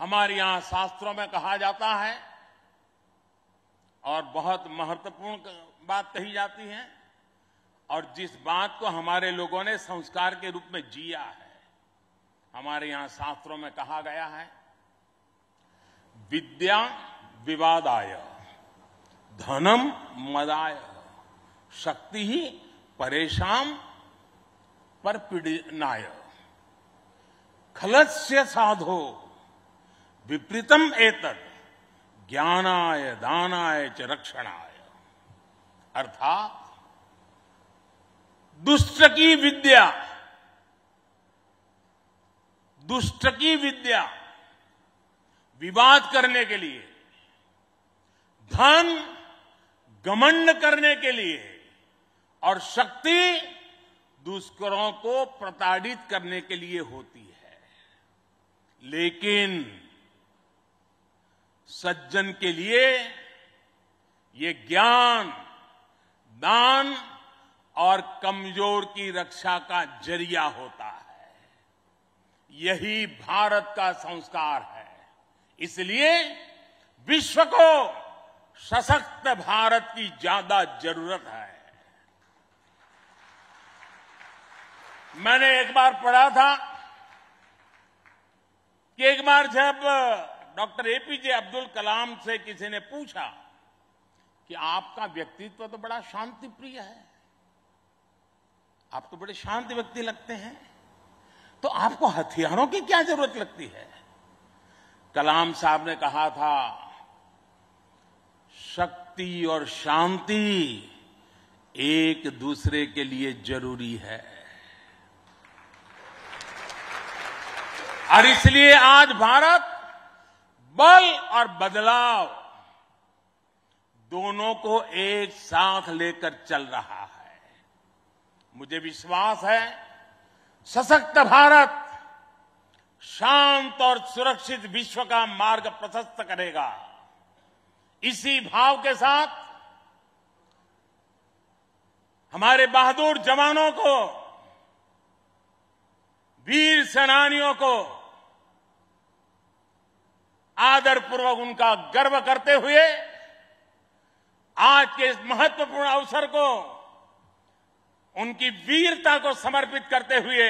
हमारे यहां शास्त्रों में कहा जाता है और बहुत महत्वपूर्ण बात कही जाती है और जिस बात को हमारे लोगों ने संस्कार के रूप में जिया है हमारे यहां शास्त्रों में कहा गया है विद्या विवाद आय धनम मदाय शक्ति ही परेशान पर पीड़नाय खलस्य साधो विपरीतम एतद ज्ञानाय दानाय च रक्षणाय अर्थात दुष्ट की विद्या दुष्ट की विद्या विवाद करने के लिए धन गमंड करने के लिए और शक्ति दुष्करों को प्रताड़ित करने के लिए होती है लेकिन सज्जन के लिए ये ज्ञान दान और कमजोर की रक्षा का जरिया होता है यही भारत का संस्कार है इसलिए विश्व को सशक्त भारत की ज्यादा जरूरत है मैंने एक बार पढ़ा था कि एक बार जब डॉक्टर एपीजे अब्दुल कलाम से किसी ने पूछा कि आपका व्यक्तित्व तो बड़ा शांति प्रिय है आप तो बड़े शांत व्यक्ति लगते हैं तो आपको हथियारों की क्या जरूरत लगती है कलाम साहब ने कहा था शक्ति और शांति एक दूसरे के लिए जरूरी है और इसलिए आज भारत बल और बदलाव दोनों को एक साथ लेकर चल रहा है मुझे विश्वास है सशक्त भारत शांत और सुरक्षित विश्व का मार्ग प्रशस्त करेगा इसी भाव के साथ हमारे बहादुर जवानों को वीर सेनानियों को आदरपूर्वक उनका गर्व करते हुए आज के इस महत्वपूर्ण अवसर को उनकी वीरता को समर्पित करते हुए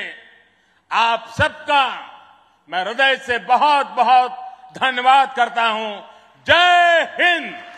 आप सबका मैं हृदय से बहुत बहुत धन्यवाद करता हूं जय हिंद